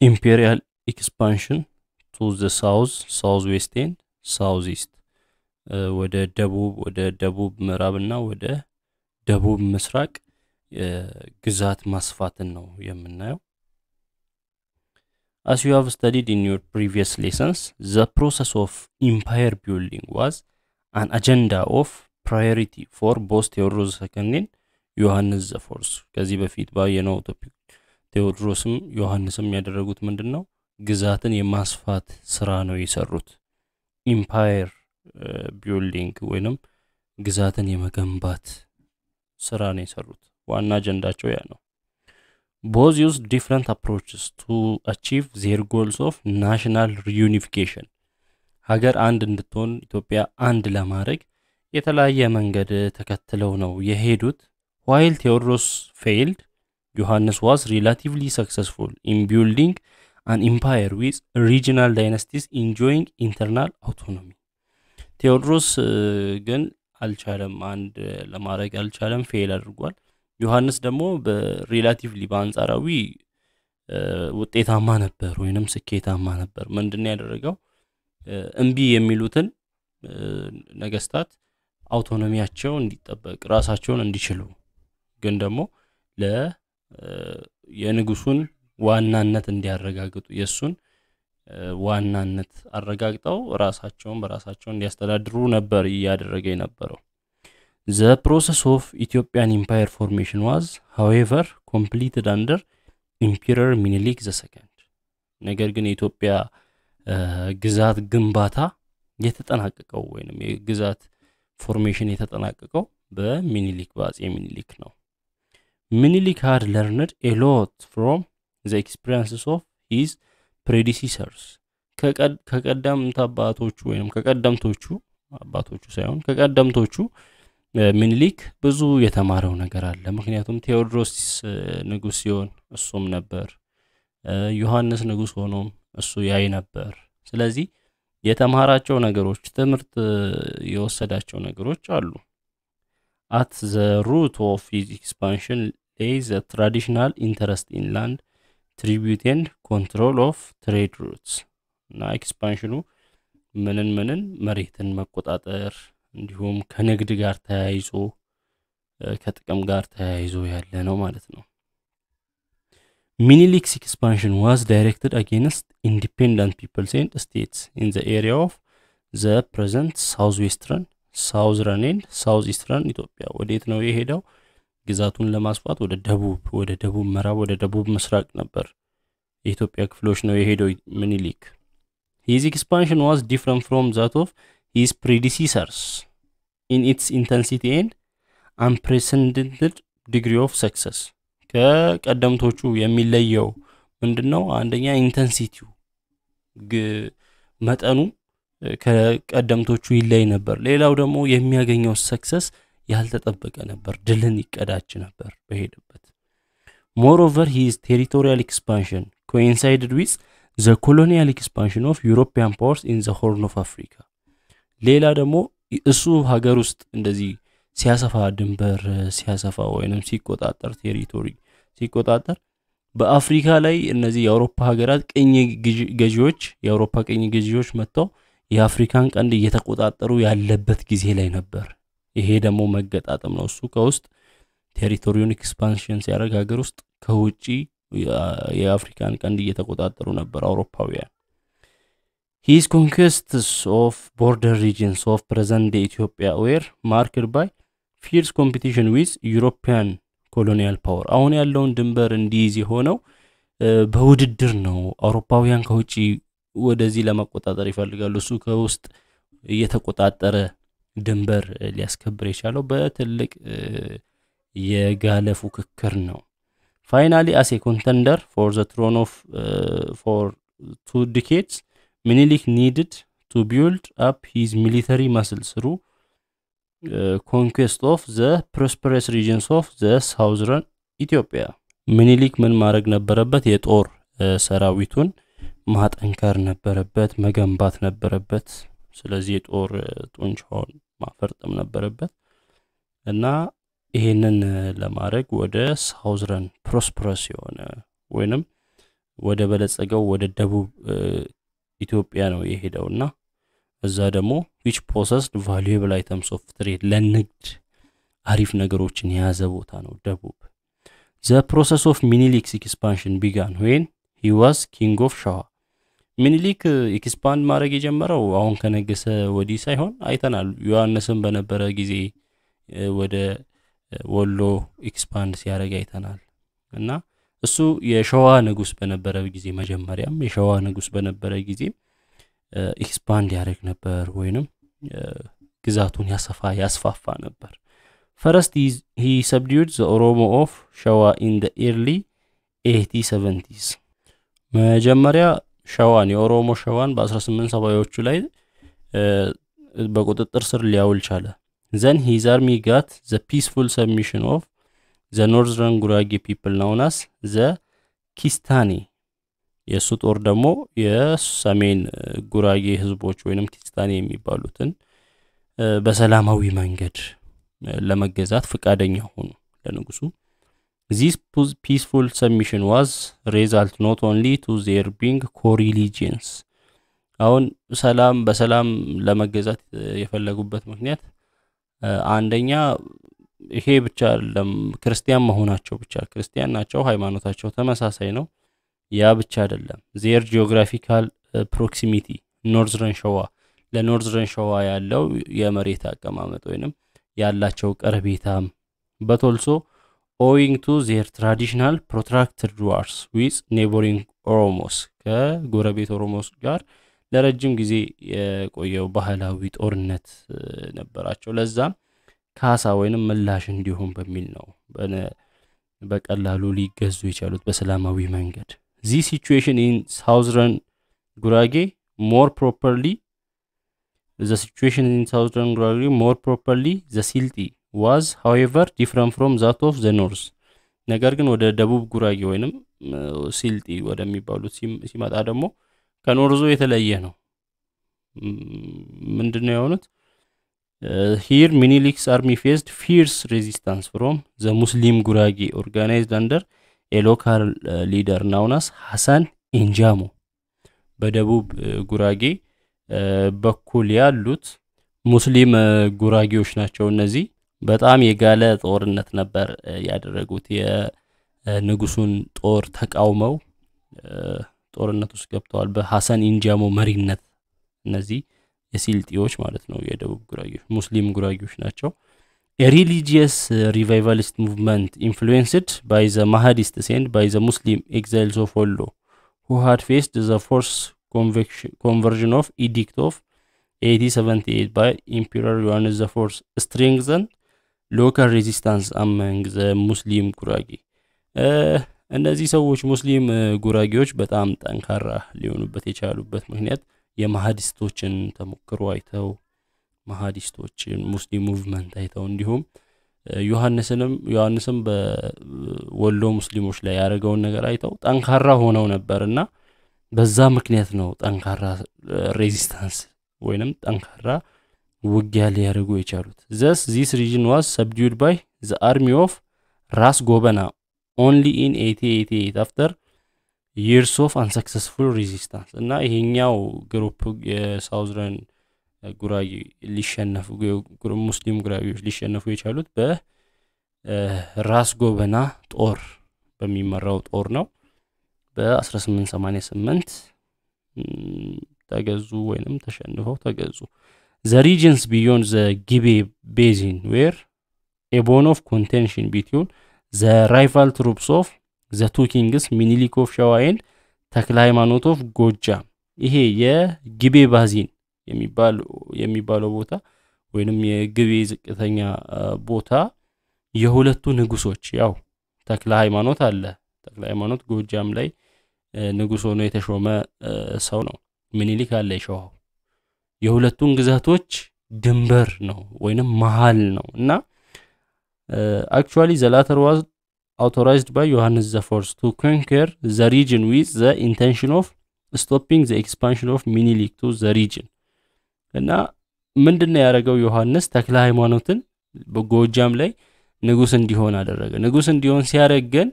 imperial expansion to the south southwest and southeast ወደ ደቡብ ወደ ደቡብ ምዕራብና ወደ ደቡብ ምስራቅ ግዛት ማስፋትን ነው የምናየው As you have studied in your previous lessons, the process of empire building was an agenda of priority for both Theodorus II and Johannes IV. ከዚህ በፊት ባየነው ቶፒክ ቴዎድሮስም ዮሐንስም ያደረጉት ምንድን ነው? ግዛትን የማስፋት ስራ ነው የሰሩት። ኢምፓየር ቢልዲንግ ወይንም ግዛትን የመገንባት ስራ ነው የሰሩት። ዋና አጀንዳቸው ያ ነው። ቦዝ ዩዝ ዲፍረንት አፕሮችስ ቱ አቺቭ ዜር ጎልስ ኦፍ ናሽናል ሪዩኒፊኬሽን ሀገር አንድ እንድትሆን ኢትዮጵያ አንድ ለማድረግ የተለያየ መንገድ ተከትለው ነው የሄዱት። ዋይል ቴዎድሮስ ፌይልድ Johannes ዋስ ሪላቲቭሊ ሰክሰስፉል in building an empire with regional dynasties enjoying internal autonomy። ቴዎድሮስ uh, ግን አልቻለም፣ አንድ ለማድረግ አልቻለም፣ ፌል አድርጓል። ዮሐንስ ደግሞ በሬላቲቭሊ በአንጻራዊ uh, ውጤታማ ነበር ወይንም ስኬታማ ነበር። ምንድን ያደረገው uh, እምቢ የሚሉትን ነገስታት አውቶኖሚያቸው እንዲጠበቅ ራሳቸውን እንዲችሉ ግን ደግሞ ለ የንጉሱን ዋናነት እንዲያረጋግጡ የእሱን ዋናነት አረጋግጠው ራሳቸውን በራሳቸው እንዲያስተዳድሩ ነበር እያደረገ የነበረው። ዘ ፕሮሰስ ኦፍ ኢትዮጵያን ኢምፓየር ፎርሜሽን ዋዝ ሀዌቨር ኮምፕሊትድ አንደር ኢምፒረር ሚኒሊክ ዘሰከንድ። ነገር ግን የኢትዮጵያ ግዛት ግንባታ የተጠናቀቀው ወይም የግዛት ፎርሜሽን የተጠናቀቀው በሚኒሊክ በአጼ ሚኒሊክ ነው። Minilik ሃድ ለርንድ a ፍሮም from the experiences of his ከቀደምት አባቶቹ ወይም ከቀደምቶቹ አባቶቹ ሳይሆን ከቀደምቶቹ ምኒልክ ብዙ የተማረው ነገር አለ። ምክንያቱም ቴዎድሮስ ንጉስ ሲሆን እሱም ነበር፣ ዮሐንስ ንጉስ ሆኖም እሱ ያይ ነበር። ስለዚህ የተማራቸው ነገሮች፣ ትምህርት የወሰዳቸው ነገሮች አሉ። at the root of his expansion lay the traditional interest in land, tribute and control of trade routes እና ኤክስፓንሽኑ ምንን ምንን መሬትን መቆጣጠር እንዲሁም ከንግድ ጋር ተያይዞ ከጥቅም ጋር ተያይዞ ያለ ነው ማለት ነው። ሚኒሊክስ ኤክስፓንሽን ዋዝ ዳይሬክትድ አጌንስት ኢንዲፔንደንት ፒፕልስ ኤንድ ስቴትስ ኢን ዘ ኤሪያ ኦፍ ዘ ፕሬዘንት ሳውዝ ዌስተርን ሳውዝ ረኔን ሳውዝ ረን ኢትዮጵያ ወዴት ነው የሄደው? ግዛቱን ለማስፋት ወደ ደቡብ ወደ ደቡብ ምዕራብ ወደ ደቡብ ምስራቅ ነበር የኢትዮጵያ ክፍሎች ነው የሄደው ምኒሊክ። ሂዝ ኤክስፓንሽን ዋዝ ዲፍረንት ፍሮም ዛት ኦፍ ሂዝ ፕሪዲሲሰርስ ኢን ኢትስ ኢንተንሲቲ ኤንድ አንፕሬሰንትድ ዲግሪ ኦፍ ሰክሰስ። ከቀደምቶቹ የሚለየው ምንድን ነው? አንደኛ ኢንተንሲቲው መጠኑ ከቀደምቶቹ ይለይ ነበር። ሌላው ደግሞ የሚያገኘው ሰክሰስ ያልተጠበቀ ነበር። ድልን ይቀዳጅ ነበር በሄደበት። ሞሮቨር ሂዝ ቴሪቶሪያል ኤክስፓንሽን ኮይንሳይድድ ዊዝ ዘ ኮሎኒያል ኤክስፓንሽን ኦፍ ዩሮፒያን ፓወርስ ኢን ዘ ሆርን ኦፍ አፍሪካ። ሌላ ደግሞ እሱ ሀገር ውስጥ እንደዚህ ሲያሰፋ ድንበር ሲያሰፋ ወይንም ሲቆጣጠር ቴሪቶሪ ሲቆጣጠር በአፍሪካ ላይ እነዚህ የአውሮፓ ሀገራት ቅኝ ገዢዎች የአውሮፓ ቅኝ ገዢዎች መጥተው የአፍሪካን ቀንድ እየተቆጣጠሩ ያለበት ጊዜ ላይ ነበር። ይሄ ደግሞ መገጣጠም ነው። እሱ ከውስጥ ቴሪቶሪውን ኤክስፓንሽን ሲያደርግ ሀገር ውስጥ ከውጪ የአፍሪካን ቀንድ እየተቆጣጠሩ ነበር አውሮፓውያን። ሂስ ኮንክስትስ ኦፍ ቦርደር ሪጅንስ ኦፍ ፕሬዘንት ኢትዮጵያ ዌር ማርክድ ባይ ፊርስ ኮምፒቲሽን ዊዝ ዩሮፒያን ኮሎኒያል ፓወር። አሁን ያለውን ድንበር እንዲይዝ የሆነው በውድድር ነው። አውሮፓውያን ከውጭ ወደዚህ ለመቆጣጠር ይፈልጋሉ። እሱ ከውስጥ እየተቆጣጠረ ድንበር ሊያስከብር የቻለው በትልቅ የጋለ ፉክክር ነው። ፋይናሊ አሴ ኮንተንደር ፎር ዘ ትሮን ኦፍ ፎር ቱ ዲኬድስ ሚኒሊክ ኒድድ ቱ ቢልድ አፕ ሂዝ ሚሊተሪ መስል ስሩ ኮንኩስት ኦፍ ዘ ፕሮስፐረስ ሪጅንስ ኦፍ ዘ ሳውዝረን ኢትዮጵያ። ሚኒሊክ ምን ማድረግ ነበረበት? የጦር ሰራዊቱን ማጠንከር ነበረበት፣ መገንባት ነበረበት። ስለዚህ የጦር ጡንቻውን ማፈርጠም ነበረበት እና ይሄንን ለማድረግ ወደ ሳውዝረን ፕሮስፐረስ የሆነ ወይንም ወደ በለጸገው ወደ ደቡብ ኢትዮጵያ ነው የሄደው እና እዛ ደግሞ ዊች ፖሰስድ ቫሉብል አይተምስ ኦፍ ትሬድ ለንግድ አሪፍ ነገሮችን የያዘ ቦታ ነው ደቡብ። ዘ ፕሮሰስ ኦፍ ሚኒሊክስ ኤክስፓንሽን ቢጋን ዌን ሂ ዋዝ ኪንግ ኦፍ ሸዋ ሚኒሊክ ኤክስፓንድ ማድረግ የጀመረው አሁን ከነገሰ ወዲህ ሳይሆን አይተናል። ዮሐንስም በነበረ ጊዜ ወደ ወሎ ኤክስፓንድ ሲያደርግ አይተናል እና እሱ የሸዋ ንጉስ በነበረ ጊዜ መጀመሪያም የሸዋ ንጉስ በነበረ ጊዜ ኤክስፓንድ ያደርግ ነበር ወይንም ግዛቱን ያሰፋ ያስፋፋ ነበር። ፈረስት ሂ ሰብዲድ ኦሮሞ ኦፍ ሸዋ ኢን ኤርሊ ኤቲ ሰቨንቲስ መጀመሪያ ሸዋን የኦሮሞ ሸዋን በአስራ ስምንት ሰባዎቹ ላይ በቁጥጥር ስር ሊያውል ቻለ። ዘን ሂዝ አርሚ ጋት ዘ ፒስፉል ሰብሚሽን ኦፍ ዘ ኖርዘርን ጉራጌ ፒፕል ናውናስ ዘ ኪስታኔ። የእሱ ጦር ደግሞ የሰሜን ጉራጌ ህዝቦች ወይንም ኪስታኔ የሚባሉትን በሰላማዊ መንገድ ለመገዛት ፍቃደኛ ሆኑ ለንጉሱ This peaceful submission was result not only to their being co-religions አሁን ሰላም በሰላም ለመገዛት የፈለጉበት ምክንያት አንደኛ ይሄ ብቻ አይደለም፣ ክርስቲያን መሆናቸው ብቻ ክርስቲያን ናቸው፣ ሃይማኖታቸው ተመሳሳይ ነው። ያ ብቻ አይደለም፣ ዜር ጂኦግራፊካል ፕሮክሲሚቲ ኖርዝረን ሸዋ ለኖርዝረን ሸዋ ያለው የመሬት አቀማመጥ ወይንም ያላቸው ቀረቤታም በቶልሶ ኦዊንግ ቱ ዜር ትራዲሽናል ፕሮትራክትድ ዋርስ ዊዝ ኔቦሪንግ ኦሮሞስ ከጎረቤት ኦሮሞስ ጋር ለረጅም ጊዜ የቆየው ባህላዊ ጦርነት ነበራቸው። ለዛም ካሳ ወይንም ምላሽ እንዲሆን በሚል ነው በቀላሉ ሊገዙ የቻሉት በሰላማዊ መንገድ። ዚ ሲቹዌሽን ኢን ሳውዝረን ጉራጌ ሞር ፕሮፐርሊ ዘ ሲቹዌሽን ኢን ሳውዝረን ጉራጌ ሞር ፕሮፐርሊ ዘ ሲልጢ ዋዝ ሀዌቨር ዲፍረንት ፍሮም ዛት ኦፍ ዘ ኖርዝ ነገር ግን ወደ ደቡብ ጉራጌ ወይንም ሲልጢ ወደሚባሉት ሲመጣ ደግሞ ከኖርዞ የተለየ ነው ምንድን ነው የሆኑት ሂር ሚኒሊክስ አርሚ ፌስድ ፊርስ ሬዚስታንስ ፍሮም ዘ ሙስሊም ጉራጌ ኦርጋናይዝድ አንደር የሎካል ሊደር ናውናስ ሐሳን ኢንጃሞ በደቡብ ጉራጌ በኩል ያሉት ሙስሊም ጉራጌዎች ናቸው እነዚህ በጣም የጋለ ጦርነት ነበር ያደረጉት። የንጉሱን ጦር ተቃውመው ጦርነት ውስጥ ገብተዋል። በሐሰን ኢንጃሞ መሪነት እነዚህ የሲልጢዎች ማለት ነው የደቡብ ጉራጌዎች ሙስሊም ጉራጌዎች ናቸው። የሪሊጂየስ ሪቫይቫሊስት ሙቭመንት ኢንፍሉዌንስድ ባይ ዘ ማሃዲስት ሴንድ ባይ ዘ ሙስሊም ኤግዛይልስ ኦፍ ወሎ ሁ ሃድ ፌስድ ዘ ፎርስ ኮንቨርዥን ኦፍ ኢዲክት ኦፍ 1878 by Emperor ዘ ፎርስ strengthened ሎካል ሬዚስታንስ አመንግ ዘ ሙስሊም ጉራጌ እነዚህ ሰዎች ሙስሊም ጉራጌዎች በጣም ጠንካራ ሊሆኑበት የቻሉበት ምክንያት የማሀዲስቶችን ተሞክሮ አይተው ማሀዲስቶችን ሙስሊም ሙቭመንት አይተው እንዲሁም ዮሐንስንም ዮሐንስም በወሎ ሙስሊሞች ላይ ያደረገውን ነገር አይተው ጠንካራ ሆነው ነበር እና በዛ ምክንያት ነው ጠንካራ ሬዚስታንስ ወይንም ጠንካራ ውጊያ ሊያደርጉ የቻሉት። ዘስ ዚስ ሪጅን ዋስ ሰብዲድ ባይ ዘ አርሚ ኦፍ ራስ ጎበና ኦንሊ ኢን 1888 አፍተር ይርስ ኦፍ አንሰክሰስፉል ሪዚስታንስ እና ይሄኛው ግሩፕ የሳውዝረን ጉራጌ ሊሸነፉ ሙስሊም ጉራጌዎች ሊሸነፉ የቻሉት በራስ ጎበና ጦር በሚመራው ጦር ነው። በ1888 ተገዙ ወይንም ተሸንፈው ተገዙ። The regions beyond the Gibe Basin were a bone of contention between the rival troops of the two kings Minilik of Shawa and ተክለ ሃይማኖት ኦፍ ጎጃም። ይሄ የግቤ ባዚን የሚባለው ቦታ ወይንም የግቤ ዝቅተኛ ቦታ የሁለቱ ንጉሶች ያው ተክለ ሃይማኖት አለ። ተክለ ሃይማኖት ጎጃም ላይ ንጉስ ሆኖ የተሾመ ሰው ነው። ምኒልክ አለ የሸዋው የሁለቱን ግዛቶች ድንበር ነው ወይንም መሀል ነው እና አክቹዋሊ ዘላተር ዋዝ አውቶራይዝድ ባይ ዮሐንስ ዘፎርስ ቱ ኮንኩር ዘ ሪጅን ዊዝ ዘ ኢንቴንሽን ኦፍ ስቶፒንግ ዘ ኤክስፓንሽን ኦፍ ሚኒሊክ ቱ ዘ ሪጅን እና ምንድነው ያደረገው ዮሐንስ ተክለ ሃይማኖትን በጎጃም ላይ ንጉስ እንዲሆን አደረገ ንጉስ እንዲሆን ግን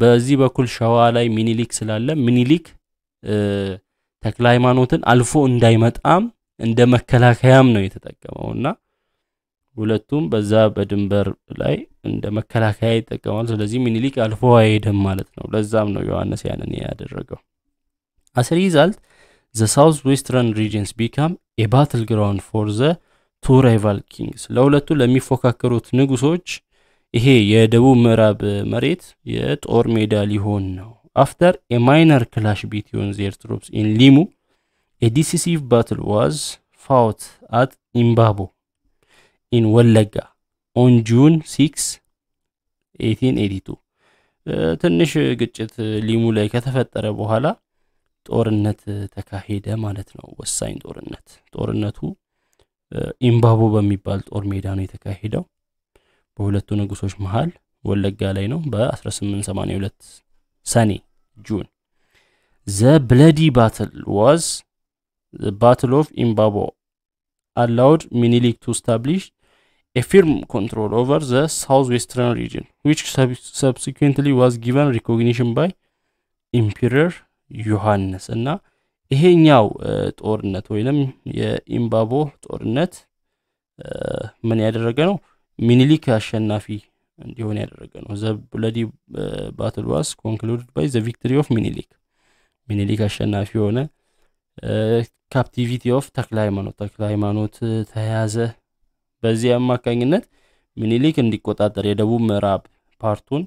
በዚህ በኩል ሸዋ ላይ ሚኒሊክ ስላለ ሚኒሊክ ተክለ ሃይማኖትን አልፎ እንዳይመጣም እንደ መከላከያም ነው የተጠቀመው እና ሁለቱም በዛ በድንበር ላይ እንደ መከላከያ ይጠቀማል። ስለዚህ ሚኒሊክ አልፎ አይሄድም ማለት ነው። ለዛም ነው ዮሐንስ ያንን ያደረገው። አስ ሪዛልት ዘ ሳውዝ ዌስተርን ሪጅንስ ቢካም ኤ ባትል ግራውንድ ፎር ዘ ቱ ራይቫል ኪንግስ፣ ለሁለቱ ለሚፎካከሩት ንጉሶች ይሄ የደቡብ ምዕራብ መሬት የጦር ሜዳ ሊሆን ነው After a minor clash between their troops in Limu, a decisive battle was fought at Imbabo in Wallaga on June 6, 1882 ትንሽ ግጭት ሊሙ ላይ ከተፈጠረ በኋላ ጦርነት ተካሄደ ማለት ነው። ወሳኝ ጦርነት። ጦርነቱ ኢምባቦ በሚባል ጦር ሜዳ ነው የተካሄደው በሁለቱ ንጉሶች መሃል ወለጋ ላይ ነው በ1882 ሰኔ June. The bloody battle was the Battle of Imbabo, allowed Minilik to establish a firm control over the southwestern region, which sub subsequently was given recognition by Emperor ዮሐንስ እና ይሄኛው ጦርነት ወይንም የኢምባቦ ጦርነት ምን ያደረገ ነው? ሚኒሊክ አሸናፊ እንዲሆን ያደረገ ነው ዘ ብለዲ ባትል ዋስ ኮንክሉድድ ባይ ዘ ቪክትሪ ኦፍ ሚኒሊክ ሚኒሊክ አሸናፊ የሆነ ካፕቲቪቲ ኦፍ ተክለ ሃይማኖት ተክለ ሃይማኖት ተያዘ በዚህ አማካኝነት ሚኒሊክ እንዲቆጣጠር የደቡብ ምዕራብ ፓርቱን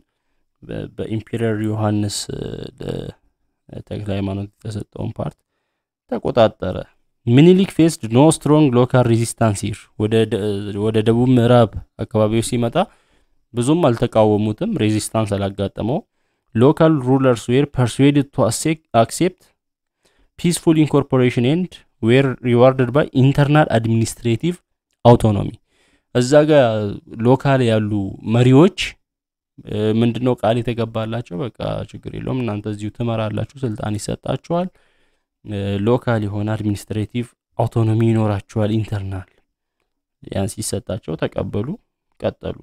በኢምፔሪየር ዮሐንስ ተክለ ሃይማኖት የተሰጠውን ፓርት ተቆጣጠረ ሚኒሊክ ፌስድ ኖ ስትሮንግ ሎካል ሬዚስታንስ ይር ወደ ደቡብ ምዕራብ አካባቢዎች ሲመጣ ብዙም አልተቃወሙትም፣ ሬዚስታንስ አላጋጠመው። ሎካል ሩለርስ ዌር ፐርስዌድድ ቱ አክሴፕት ፒስፉል ኢንኮርፖሬሽን ኤንድ ዌር ሪዋርደድ ባይ ኢንተርናል አድሚኒስትሬቲቭ አውቶኖሚ። እዛ ጋር ሎካል ያሉ መሪዎች ምንድነው ቃል የተገባላቸው? በቃ ችግር የለውም እናንተ እዚሁ ትመራላችሁ፣ ስልጣን ይሰጣችኋል፣ ሎካል የሆነ አድሚኒስትሬቲቭ አውቶኖሚ ይኖራችኋል፣ ኢንተርናል ቢያንስ ይሰጣቸው፣ ተቀበሉ፣ ቀጠሉ።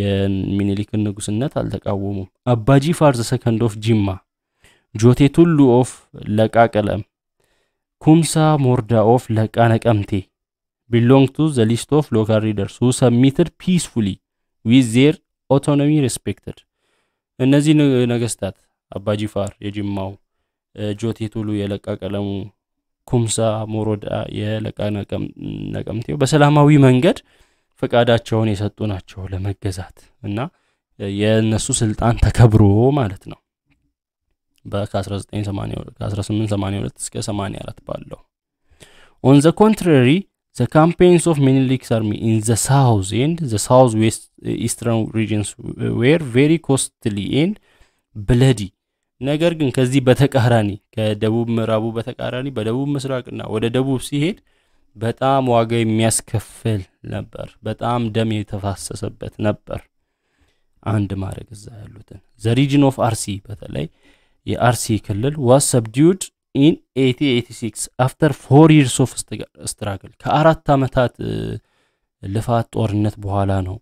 የሚኒሊክን ንጉስነት አልተቃወሙም። አባጂ ፋርዝ ሰከንድ ኦፍ ጂማ፣ ጆቴ ቱሉ ኦፍ ለቃ ቀለም፣ ኩምሳ ሞርዳ ኦፍ ለቃ ነቀምቴ ቢሎንግ ቱ ዘ ሊስት ኦፍ ሎካል ሪደርስ ሁ ሰሚትድ ፒስፉሊ ዊዝ ዜር ኦቶኖሚ ሬስፔክትድ። እነዚህ ነገስታት አባጂፋር የጅማው፣ ጆቴ ቱሉ የለቃ ቀለሙ፣ ኩምሳ ሞሮዳ የለቃ ነቀምቴው በሰላማዊ መንገድ ፈቃዳቸውን የሰጡ ናቸው ለመገዛት እና የእነሱ ስልጣን ተከብሮ ማለት ነው በ 1882 እስከ 84 ባለው ኦን ዘ ኮንትራሪ ካምፔንስ ኦፍ ሚኒሊክስ አርሚ army in the south and the southwest eastern regions were very costly ነገር ግን ከዚህ በተቃራኒ ከደቡብ ምዕራቡ በተቃራኒ በደቡብ ምስራቅና ወደ ደቡብ ሲሄድ በጣም ዋጋ የሚያስከፍል ነበር። በጣም ደም የተፋሰሰበት ነበር። አንድ ማድረግ እዛ ያሉትን ዘ ሪጅን ኦፍ አርሲ በተለይ የአርሲ ክልል ዋስ ሰብዲዩድ ኢን 1886 አፍተር ፎር ይርስ ኦፍ ስትራግል ከአራት ዓመታት ልፋት ጦርነት በኋላ ነው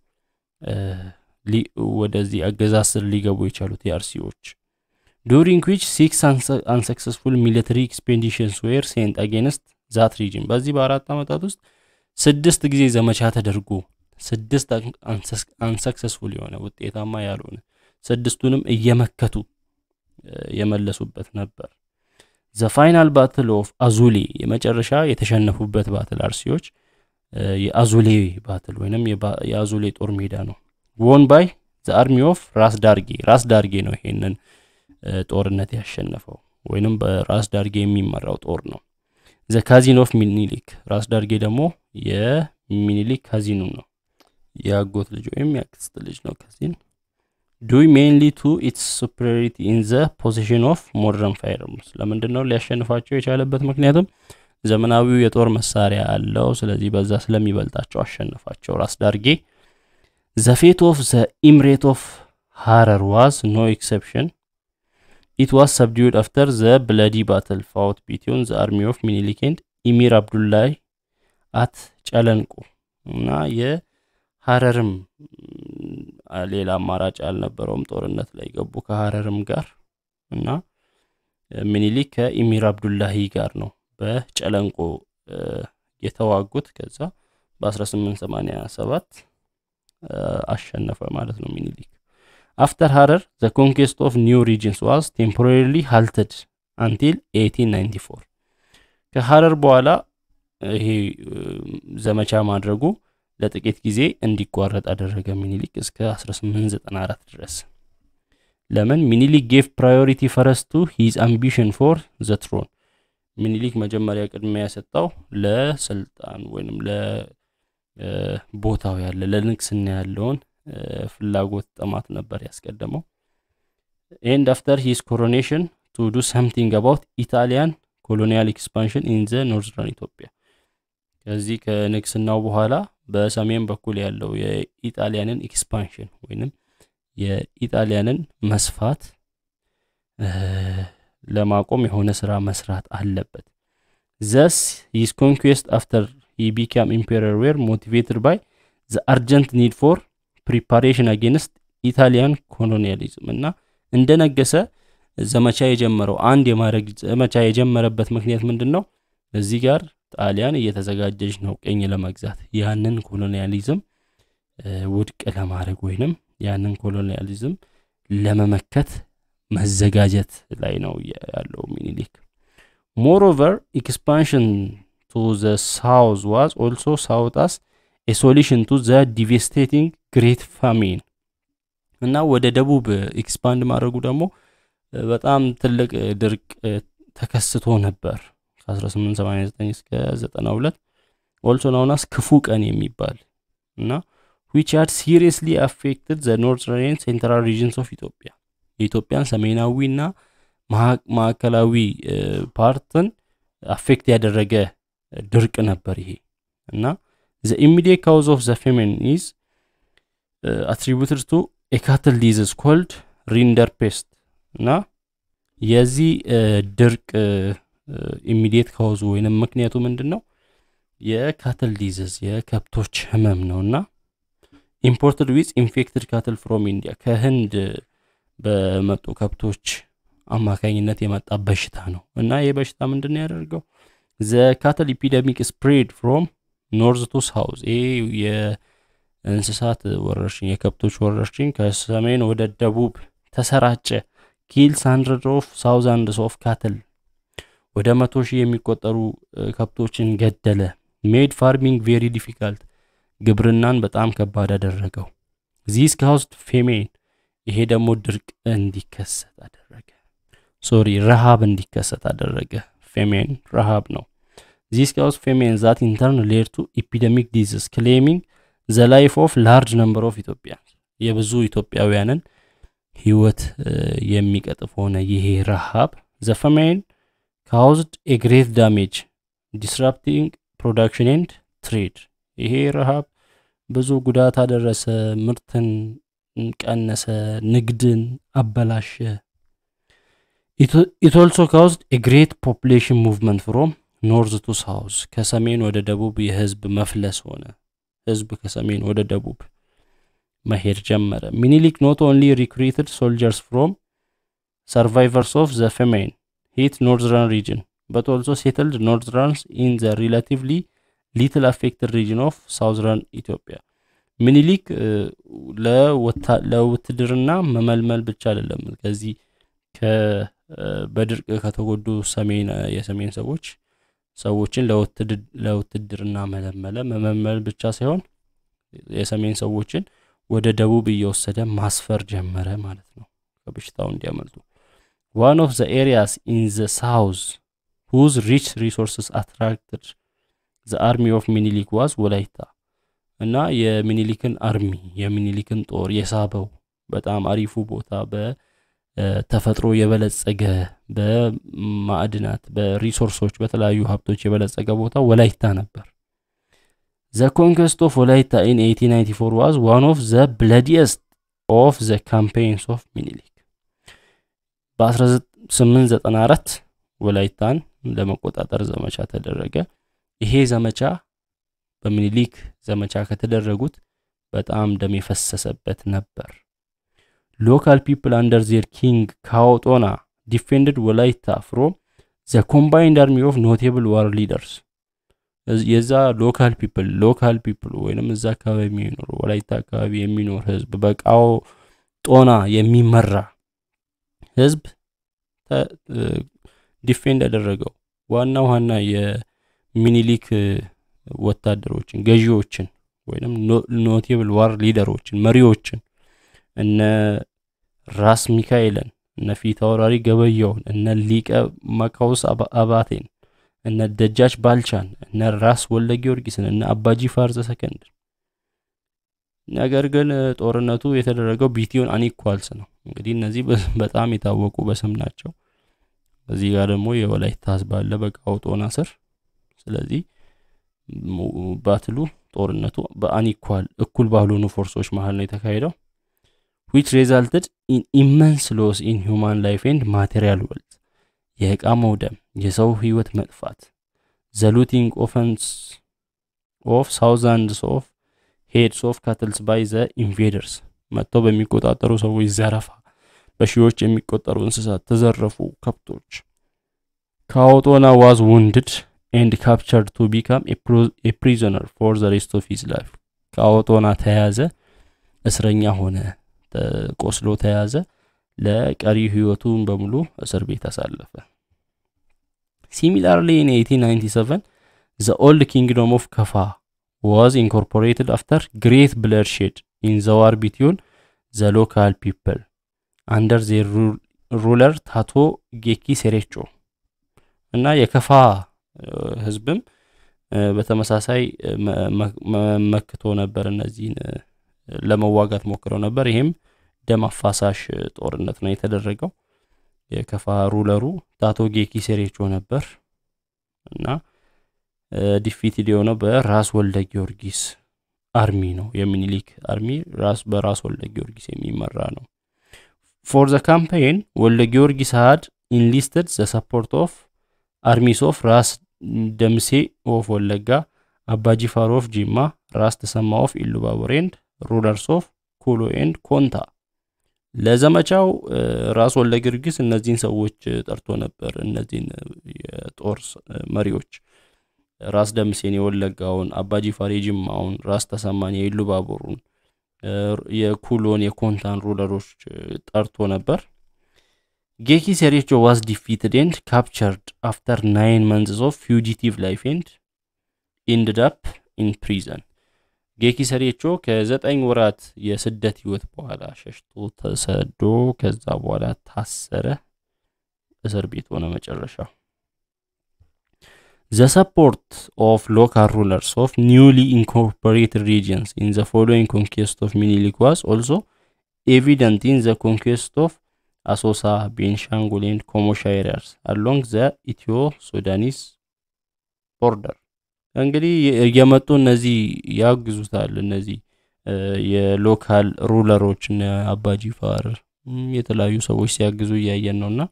ወደዚህ አገዛዝ ስር ሊገቡ የቻሉት የአርሲዎች ዱሪንግ ዊች ሲክስ አንሰክሰስፉል ሚሊተሪ ኤክስፔንዲሽንስ ዌር ሴንት አጌንስት ዛት ሪጅን በዚህ በአራት ዓመታት ውስጥ ስድስት ጊዜ ዘመቻ ተደርጎ ስድስት አንሰክሰስፉል የሆነ ውጤታማ ያልሆነ ስድስቱንም እየመከቱ የመለሱበት ነበር። ዘ ፋይናል ባትል ኦፍ አዙሌ የመጨረሻ የተሸነፉበት ባትል አርሲዎች የአዙሌ ባትል ወይም የአዙሌ ጦር ሜዳ ነው። ወን ባይ ዘ አርሚ ኦፍ ራስ ዳርጌ። ራስ ዳርጌ ነው ይሄንን ጦርነት ያሸነፈው ወይንም በራስ ዳርጌ የሚመራው ጦር ነው። ዘ ካዚኖ ኦፍ ሚኒሊክ ራስ ዳርጌ ደግሞ የሚኒሊክ ካዚኑ ነው። የአጎት ልጅ ወይም የአክስት ልጅ ነው ካዚን ዱይ ሜንሊ ቱ ኢትስ ሱፕሪዮሪቲ ኢን ዘ ፖዚሽን ኦፍ ሞደርን ፋየር ለምንድን ነው ሊያሸንፋቸው የቻለበት? ምክንያቱም ዘመናዊው የጦር መሳሪያ አለው። ስለዚህ በዛ ስለሚበልጣቸው አሸንፋቸው። ራስ ዳርጌ ዘፌት ፌት ኦፍ ዘ ኢምሬት ኦፍ ሃረር ዋዝ ኖ ኤክሰፕሽን It was subdued after the bloody battle fought between the army of Minilik and ኢሚር አብዱላይ አት ጨለንቁ እና የሀረርም ሌላ አማራጭ አልነበረውም። ጦርነት ላይ ገቡ ከሀረርም ጋር እና ምኒሊክ ከኢሚር አብዱላሂ ጋር ነው በጨለንቆ የተዋጉት። ከዛ በ1887 አሸነፈ ማለት ነው ምኒሊክ። አፍተር ሀረር the conquest of new regions was temporarily halted until 1894 ከሀረር በኋላ ይሄ ዘመቻ ማድረጉ ለጥቂት ጊዜ እንዲቋረጥ አደረገ ሚኒሊክ እስከ 1894 ድረስ ለምን ሚኒሊክ ጌቭ ፕራዮሪቲ ፈረስ ቱ ሂዝ አምቢሽን ፎር ዘ ትሮን ሚኒሊክ መጀመሪያ ቅድሚያ የሰጠው ለስልጣን ወይም ለቦታው ያለ ለንግስና ያለውን ፍላጎት ጥማት ነበር ያስቀደመው ኤንድ አፍተር ሂስ ኮሮኔሽን ቱ ዱ ሰምቲንግ አባውት ኢታሊያን ኮሎኒያል ኤክስፓንሽን ኢን ዘ ኖርዘርን ኢትዮጵያ ከዚህ ከንግስናው በኋላ በሰሜን በኩል ያለው የኢጣሊያንን ኤክስፓንሽን ወይንም የኢጣሊያንን መስፋት ለማቆም የሆነ ስራ መስራት አለበት ዘስ ሂስ ኮንኩዌስት አፍተር ሂ ቢካም ኢምፔረር ዌር ሞቲቬትድ ባይ ዘ አርጀንት ኒድ ፎር ፕሪፓሬሽን አጌንስት ኢታሊያን ኮሎኒያሊዝም እና እንደነገሰ ዘመቻ የጀመረው አንድ የማድረግ ዘመቻ የጀመረበት ምክንያት ምንድን ነው? እዚህ ጋር ጣሊያን እየተዘጋጀች ነው ቅኝ ለመግዛት ያንን ኮሎኒያሊዝም ውድቅ ለማድረግ ወይንም ያንን ኮሎኒያሊዝም ለመመከት መዘጋጀት ላይ ነው ያለው ሚኒሊክ። ሞሮቨር ኤክስፓንሽን ቱ ዘ ሳውዝ ዋዝ ኦልሶ ሳውታስ ኤ ሶሉሽን ቱ ዘ ዲቨስቴቲንግ ግሬት ፋሚን እና ወደ ደቡብ ኤክስፓንድ ማድረጉ ደግሞ በጣም ትልቅ ድርቅ ተከስቶ ነበር ከ1889 እስከ 92 ኦልሶ ናውናስ ክፉ ቀን የሚባል እና ዊች ሃድ ሲሪየስሊ አፌክትድ ዘ ኖርዘርን ሴንትራል ሪጅንስ ኦፍ ኢትዮጵያ የኢትዮጵያን ሰሜናዊ እና ማዕከላዊ ፓርትን አፌክት ያደረገ ድርቅ ነበር ይሄ እና ዘ ኢሚዲየት ካውዝ ኦፍ ዘ ፌሚን አትሪቢዩትድ ቱ ኤካትል ዲዝስ ኮልድ ሪንደር ፔስት እና የዚህ ድርቅ ኢሚዲየት ካውዙ ወይንም ምክንያቱ ምንድን ነው? የካትል ዲዝዝ የከብቶች ህመም ነው እና ኢምፖርትድ ዊዝ ኢንፌክትድ ካትል ፍሮም ኢንዲያ ከህንድ በመጡ ከብቶች አማካኝነት የመጣ በሽታ ነው እና ይህ በሽታ ምንድን ነው ያደርገው? ዘ ካትል ኢፒደሚክ ስፕሬድ ፍሮም ኖርዝ ቱ ሳውዝ ይህ እንስሳት ወረርሽኝ፣ የከብቶች ወረርሽኝ ከሰሜን ወደ ደቡብ ተሰራጨ። ኪል ሳንድረድ ኦፍ ሳውዛንድስ ኦፍ ካትል ወደ መቶ ሺህ የሚቆጠሩ ከብቶችን ገደለ። ሜድ ፋርሚንግ ቬሪ ዲፊካልት ግብርናን በጣም ከባድ አደረገው። ዚስ ካውስድ ፌሜን ይሄ ደግሞ ድርቅ እንዲከሰት አደረገ። ሶሪ ረሃብ እንዲከሰት አደረገ። ፌሜን ረሃብ ነው። ዚስ ካውስድ ፌሜን ዛት ኢንተርን ሌድ ቱ ኢፒደሚክ ዲዚዝ ክሌሚንግ ዘ ላይፍ ኦፍ ላርጅ ነምበር ኦፍ ኢትዮጵያ የብዙ ኢትዮጵያውያንን ህይወት የሚቀጥፍ ሆነ ይሄ ረሃብ ዘ ፈሜን ካውዝድ ኤግሬት ዳሜጅ ዲስራፕቲንግ ፕሮዳክሽን ኤንድ ትሬድ ይሄ ረሃብ ብዙ ጉዳት አደረሰ ምርትን ቀነሰ ንግድን አበላሸ ኢት ኦልሶ ካውዝድ ኤግሬት ፖፕሌሽን ሙቭመንት ፍሮም ኖርዝ ቱ ሳውዝ ከሰሜን ወደ ደቡብ የህዝብ መፍለስ ሆነ ህዝብ ከሰሜን ወደ ደቡብ መሄድ ጀመረ። ሚኒሊክ ኖት ኦንሊ ሪክሪትድ ሶልጀርስ ፍሮም ሰርቫይቨርስ ኦፍ ዘ ፌሜን ሂት ኖርዝራን ሪጅን በት ኦልሶ ሴትልድ northerners ኢን ዘ ሪላቲቭሊ ሊትል አፌክትድ ሪጅን ኦፍ southern ኢትዮጵያ ሚኒሊክ ለውትድርና መመልመል ብቻ አይደለም ከዚህ በድርቅ ከተጎዱ ሰሜን የሰሜን ሰዎች ሰዎችን ለውትድርና መለመለ። መመልመል ብቻ ሳይሆን የሰሜን ሰዎችን ወደ ደቡብ እየወሰደ ማስፈር ጀመረ ማለት ነው፣ ከበሽታው እንዲያመልጡ። ዋን ኦፍ ዘ ኤሪያስ ኢን ዘ ሳውዝ ሁዝ ሪች ሪሶርስስ አትራክትድ ዘ አርሚ ኦፍ ሚኒሊክ ዋዝ ወላይታ እና የሚኒሊክን አርሚ የሚኒሊክን ጦር የሳበው በጣም አሪፉ ቦታ በ ተፈጥሮ የበለጸገ በማዕድናት በሪሶርሶች በተለያዩ ሀብቶች የበለጸገ ቦታ ወላይታ ነበር። ዘ ኮንኮስት ኦፍ ወላይታ ኢን 1894 ዋዝ ዋን ኦፍ ዘ ብለዲየስት ኦፍ ዘ ካምፔንስ ኦፍ ሚኒሊክ። በ1894 ወላይታን ለመቆጣጠር ዘመቻ ተደረገ። ይሄ ዘመቻ በሚኒሊክ ዘመቻ ከተደረጉት በጣም ደም የፈሰሰበት ነበር። local people under their king Kaotona defended Walaita from the combined army of notable war leaders. የዛ ሎካል ፒፕል ሎካል ፒፕል ወይንም እዛ አካባቢ የሚኖር ወላይታ አካባቢ የሚኖር ህዝብ በቃው ጦና የሚመራ ህዝብ ዲፌንድ ያደረገው ዋና ዋና የሚኒሊክ ወታደሮችን ገዢዎችን ወይም ኖቴብል ዋር ሊደሮችን መሪዎችን እነ ራስ ሚካኤልን፣ እነ ፊታውራሪ ገበየውን፣ እነ ሊቀ መቃውስ አባቴን፣ እነ ደጃች ባልቻን፣ እነ ራስ ወልደ ጊዮርጊስን፣ እነ አባጂ ፋርዘ ሰከንድ። ነገር ግን ጦርነቱ የተደረገው ቢቲዮን አኒኳልስ ነው። እንግዲህ እነዚህ በጣም የታወቁ በስም ናቸው። እዚህ ጋር ደግሞ የወላይታ ህዝብ አለ በቃውጦና ስር። ስለዚህ ባትሉ ጦርነቱ በአኒኳል እኩል ባልሆኑ ፎርሶች መሀል ነው የተካሄደው። which resulted in immense loss in human life and material wealth የእቃ መውደም የሰው ህይወት መጥፋት the looting offense of thousands of heads of cattle by the invaders መጥተው በሚቆጣጠሩ ሰዎች ዘረፋ በሺዎች የሚቆጠሩ እንስሳት ተዘረፉ ከብቶች ካኦቶና ዋዝ ውንድድ ኤንድ ካፕቸርድ ቱ ቢካም ኤ ፕሪዘነር ፎር ዘ ሬስት ኦፍ ሂዝ ላይፍ ካኦቶና ተያዘ እስረኛ ሆነ ቆስሎ ተያዘ። ለቀሪ ህይወቱን በሙሉ እስር ቤት አሳለፈ። ሲሚላርሊ ኢን 1897 ዘ ኦልድ ኪንግዶም ኦፍ ከፋ ዋዝ ኢንኮርፖሬትድ አፍተር ግሬት ብለድሼድ ኢን ዘ ዋር ቢትዊን ዘ ሎካል ፒፕል አንደር ዘ ሩለር ታቶ ጌኪ ሴሬቾ እና የከፋ ህዝብም በተመሳሳይ መክቶ ነበር እነዚህን ለመዋጋት ሞክረው ነበር። ይሄም ደም አፋሳሽ ጦርነት ነው የተደረገው። የከፋ ሩለሩ ጌኪ ሴሬቾ ነበር እና ዲፊትድ የሆነው በራስ ወልደ ጊዮርጊስ አርሚ ነው። የሚኒሊክ አርሚ ራስ በራስ ወልደ ጊዮርጊስ የሚመራ ነው። ፎር ዘ ካምፔን ወልደ ጊዮርጊስ ሃድ ኢንሊስትድ ዘ ሰፖርት ኦፍ አርሚስ ኦፍ ራስ ደምሴ ኦፍ ወለጋ፣ አባጂፋር ኦፍ ጂማ፣ ራስ ተሰማ ኦፍ ኢሉባቡር ኤንድ ሩለርስ ኦፍ ኩሉ ኤንድ ኮንታ ለዘመቻው ራስ ወልደ ጊዮርጊስ እነዚህን ሰዎች ጠርቶ ነበር። እነዚህን የጦር መሪዎች ራስ ደምሴን የወለጋውን፣ አባጂፋር ጅማውን ራስ ተሰማን ባቡሩን የኩሎን የኮንታን ሩለሮች ጠርቶ ነበር። ጌኪ ሴሪቾ ዋዝ ዲፊትድ ኤንድ ካፕቸርድ አፍተር ናይን መንዝስ ኦፍ ፊውጂቲቭ ላይፍ ኤንድ ኢንድድ አፕ ኢን ፕሪዘን ጌኪ ሰሪቾ ከዘጠኝ ወራት የስደት ህይወት በኋላ ሸሽቶ ተሰዶ ከዛ በኋላ ታሰረ። እስር ቤት ሆነ መጨረሻው። ዘ ሰፖርት ኦፍ ሎካል ሩለርስ ኦፍ ኒውሊ ኢንኮርፖሬትድ ሪጂንስ ኢን ዘ ፎሎዊንግ ኮንኬስት ኦፍ ሚኒሊክ ዋዝ ኦልሶ ኤቪደንት ኢን ዘ ኮንኬስት ኦፍ አሶሳ፣ ቤንሻንጉል ኤንድ ኮሞሻይረርስ አሎንግ ዘ ኢትዮ ሱዳኒስ ቦርደር እንግዲህ እየመጡ እነዚህ ያግዙታል። እነዚህ የሎካል ሩለሮች እነ አባጂፋር የተለያዩ ሰዎች ሲያግዙ እያየን ነው እና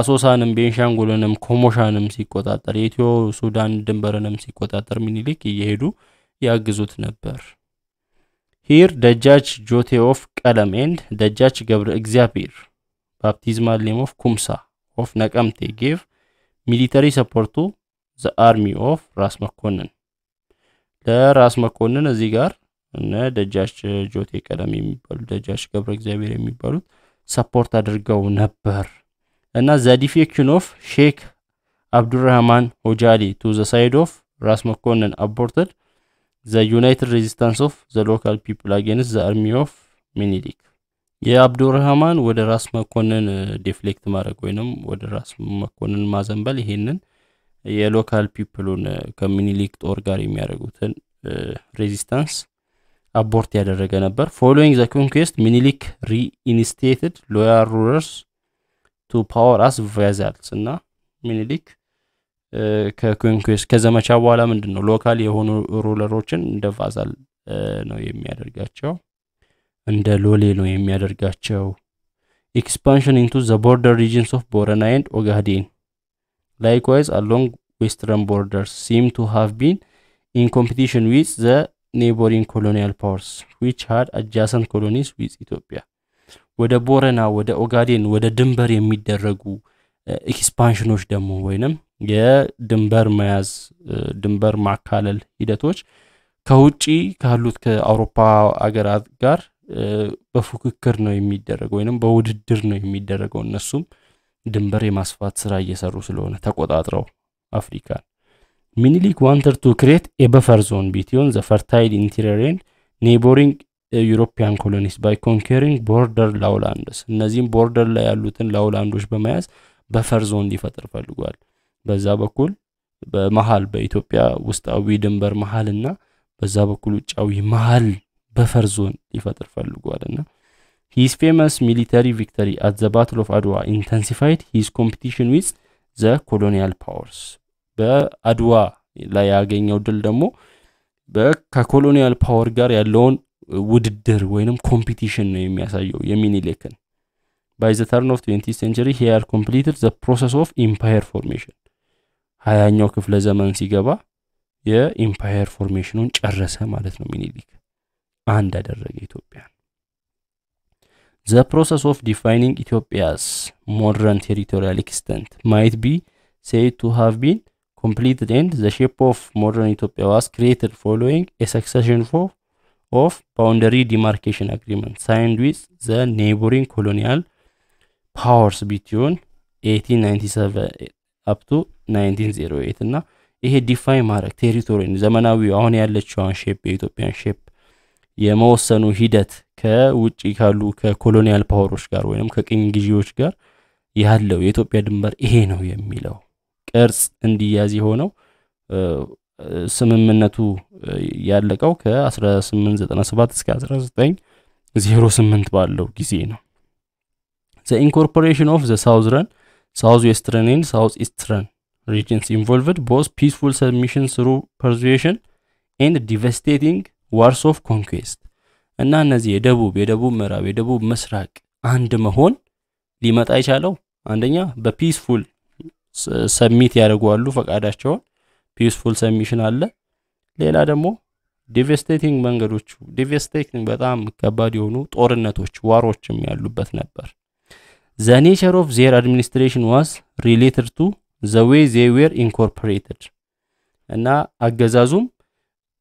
አሶሳንም ቤንሻንጉልንም ኮሞሻንም ሲቆጣጠር የኢትዮ ሱዳን ድንበርንም ሲቆጣጠር ሚኒሊክ እየሄዱ ያግዙት ነበር። ሂር ደጃች ጆቴኦፍ ቀለም ኤንድ ደጃች ገብረ እግዚአብሔር ባፕቲዝማል ኔም ኦፍ ኩምሳ ኦፍ ነቀምቴ ጌቭ ሚሊተሪ ሰፖርቱ ዘ አርሚ ኦፍ ራስ መኮንን ለራስ መኮንን እዚህ ጋር እነ ደጃች ጆቴ ቀለም የሚባሉ ደጃች ገብረ እግዚአብሔር የሚባሉት ሰፖርት አድርገው ነበር እና ዘ ዲፌክሽን ኦፍ ሼክ አብዱራህማን ሆጃሊ ቱ ዘ ሳይድ ኦፍ ራስ መኮንን አቦርተድ ዘ ዩናይትድ ሬዚስታንስ ኦፍ ዘ ሎካል ፒፕል አጌንስት ዘ አርሚ ኦፍ ሚኒሊክ የአብዱራህማን ወደ ራስ መኮንን ዲፍሌክት ማድረግ ወይንም ወደ ራስ መኮንን ማዘንበል ይሄንን የሎካል ፒፕሉን ከሚኒሊክ ጦር ጋር የሚያደርጉትን ሬዚስታንስ አቦርት ያደረገ ነበር። ፎሎዊንግ ዘ ሚኒሊክ ሪኢንስቴትድ ሎያል ሩለርስ ቱ ፓወር አስ ቫዛልስ እና ሚኒሊክ ከኮንኩስት ከዘመቻ በኋላ ምንድን ነው ሎካል የሆኑ ሩለሮችን እንደ ቫዛል ነው የሚያደርጋቸው፣ እንደ ሎሌ ነው የሚያደርጋቸው። ኤክስፓንሽን ኢንቱ ዘ ቦርደር ሪጅንስ ኦፍ ቦረና ኤንድ ኦጋዴን Likewise, along western borders seem to have been in competition with the neighboring colonial powers which had adjacent colonies with Ethiopia. ወደ ቦረና ወደ ኦጋዴን ወደ ድንበር የሚደረጉ ኤክስፓንሽኖች ደግሞ ወይንም የድንበር መያዝ ድንበር ማካለል ሂደቶች ከውጭ ካሉት ከአውሮፓ አገራት ጋር በፉክክር ነው የሚደረገው ወይንም በውድድር ነው የሚደረገው እነሱም ድንበር የማስፋት ስራ እየሰሩ ስለሆነ ተቆጣጥረው አፍሪካ ሚኒሊክ ዋንተር ቱ ክሬት ኤበፈር ዞን ቢትዮን ዘ ፈርታይል ኢንቴሪየር ኤንድ ዩሮፒያን ኮሎኒስ ባይ ኮንኬሪንግ ቦርደር ላውላንድስ እነዚህም ቦርደር ላይ ያሉትን ላውላንዶች በመያዝ በፈር ዞን ሊፈጥር ፈልጓል በዛ በኩል በመሃል በኢትዮጵያ ውስጣዊ ድንበር መሀል እና በዛ በኩል ውጫዊ መሃል በፈር ዞን ሊፈጥር ፈልጓል እና His famous military victory at the Battle of Adwa intensified his competition with the colonial powers። በአድዋ ላይ ያገኘው ድል ደግሞ ከኮሎኒያል ፓወር ጋር ያለውን ውድድር ወይንም ኮምፒቲሽን ነው የሚያሳየው የሚኒሊክን። ባይ ዘ ተርን ኦፍ 20 ሴንቸሪ ሂያር ኮምፕሊትድ ዘ ፕሮሰስ ኦፍ ኢምፓየር ፎርሜሽን ሀያኛው ክፍለ ዘመን ሲገባ የኢምፓየር ፎርሜሽኑን ጨረሰ ማለት ነው ሚኒሊክ አንድ አደረገ ኢትዮጵያን። The process of defining Ethiopia's modern territorial extent might be said to have been completed and the shape of modern Ethiopia was created following a succession of, of boundary demarcation agreements signed with the neighboring colonial powers between 1897 up to 1908 እና ይሄ ዲፋይን ማድረግ ቴሪቶሪን ዘመናዊ አሁን ያለችዋን ሼፕ የኢትዮጵያን ሼፕ የመወሰኑ ሂደት ከውጭ ካሉ ከኮሎኒያል ፓወሮች ጋር ወይም ከቅኝ ግዢዎች ጋር ያለው የኢትዮጵያ ድንበር ይሄ ነው የሚለው ቅርጽ እንዲያዝ የሆነው ስምምነቱ ያለቀው ከ1897 እስከ 1908 ባለው ጊዜ ነው። ዘ ኢንኮርፖሬሽን ኦፍ ዘ ሳውዝረን ሳውዝ ዌስትርን ኤንድ ሳውዝ ኢስትርን ሪጅንስ ኢንቮልቭድ ቦዝ ፒስፉል ሰብሚሽን ስሩ ፐርዙዌሽን ኤንድ ዲቨስቴቲንግ ዋርስ ኦፍ ኮንኩዌስት እና እነዚህ የደቡብ የደቡብ ምዕራብ የደቡብ ምስራቅ አንድ መሆን ሊመጣ የቻለው አንደኛ በፒስፉል ሰሚት ያደርጓሉ አሉ ፈቃዳቸውን ፒስፉል ሰሚሽን አለ። ሌላ ደግሞ ዲቨስቴቲንግ መንገዶቹ ዲቨስቴቲንግ በጣም ከባድ የሆኑ ጦርነቶች ዋሮችም ያሉበት ነበር። ዘ ኔቸር ኦፍ ዜር አድሚኒስትሬሽን ዋስ ሪሌትድ ቱ ዘ ዌይ ዜ ዌር ኢንኮርፖሬትድ እና አገዛዙም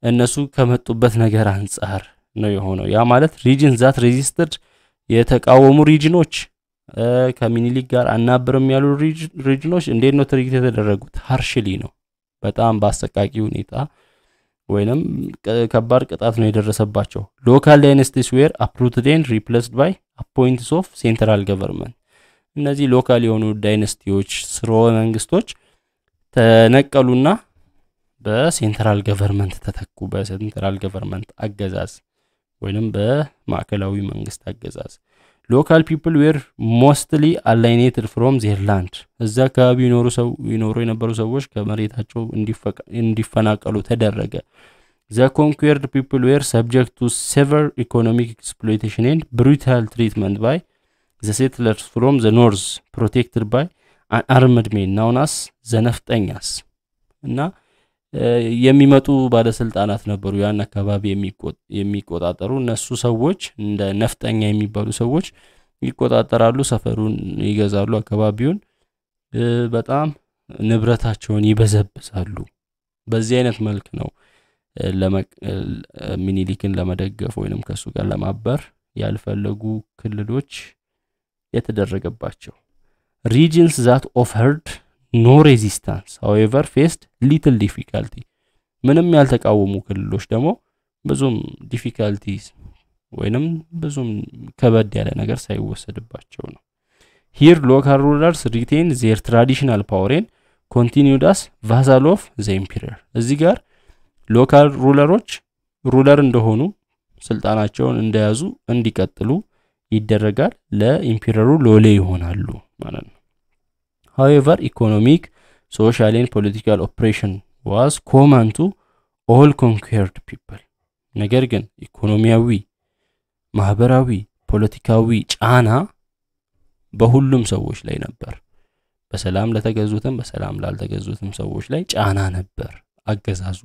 እነሱ ከመጡበት ነገር አንጻር ነው የሆነው። ያ ማለት ሪጅን ዛት ሬዚስተድ የተቃወሙ ሪጅኖች ከሚኒሊክ ጋር አናብርም ያሉ ሪጅኖች እንዴት ነው ትርኢት የተደረጉት? ሀርሽሊ ነው፣ በጣም በአሰቃቂ ሁኔታ ወይንም ከባድ ቅጣት ነው የደረሰባቸው። ሎካል ዳይነስቲስ ዌር አፕሩትዴን ሪፕለስድ ባይ አፖይንትስ ኦፍ ሴንትራል ገቨርንመንት። እነዚህ ሎካል የሆኑ ዳይነስቲዎች ስርወ መንግስቶች ተነቀሉና በሴንትራል ገቨርንመንት ተተኩ። በሴንትራል ገቨርንመንት አገዛዝ ወይንም በማዕከላዊ መንግስት አገዛዝ ሎካል ፒፕል ዌር ሞስትሊ አላይኔትድ ፍሮም ዜር ላንድ እዛ አካባቢ ይኖሩ ሰው ይኖሩ የነበሩ ሰዎች ከመሬታቸው እንዲፈናቀሉ ተደረገ። ዘ ኮንኩዌርድ ፒፕል ዌር ሰብጀክት ቱ ሴቨር ኢኮኖሚክ ኤክስፕሎይቴሽን ኤንድ ብሩታል ትሪትመንት ባይ ዘ ሴትለርስ ፍሮም ዘ ኖርዝ ፕሮቴክትድ ባይ አርምድ ሜን ናውናስ ዘነፍጠኛስ እና የሚመጡ ባለስልጣናት ነበሩ ያን አካባቢ የሚቆጣጠሩ። እነሱ ሰዎች እንደ ነፍጠኛ የሚባሉ ሰዎች ይቆጣጠራሉ፣ ሰፈሩን ይገዛሉ፣ አካባቢውን በጣም ንብረታቸውን ይበዘብዛሉ። በዚህ አይነት መልክ ነው ሚኒሊክን ለመደገፍ ወይንም ከእሱ ጋር ለማበር ያልፈለጉ ክልሎች የተደረገባቸው ሪጅንስ ዛት ኦፈርድ ኖ ሬዚስታንስ ሀዌቨር ፌስድ ሊትል ዲፊካልቲ ምንም ያልተቃወሙ ክልሎች ደግሞ ብዙም ዲፊካልቲ ወይንም ብዙም ከበድ ያለ ነገር ሳይወሰድባቸው ነው ሂር ሎካል ሩለርስ ሪቴን ዜር ትራዲሽናል ፓወሬን ኮንቲኒዳስ ቫዛል ኦፍ ዘ ኢምፒሪየር እዚህ ጋር ሎካል ሩለሮች ሩለር እንደሆኑ ስልጣናቸውን እንደያዙ እንዲቀጥሉ ይደረጋል ለኢምፒረሩ ሎሌ ይሆናሉ ማለት ነው However, economic, social, and political oppression was common to all conquered people. ነገር ግን ኢኮኖሚያዊ፣ ማህበራዊ፣ ፖለቲካዊ ጫና በሁሉም ሰዎች ላይ ነበር። በሰላም ለተገዙትም በሰላም ላልተገዙትም ሰዎች ላይ ጫና ነበር አገዛዙ።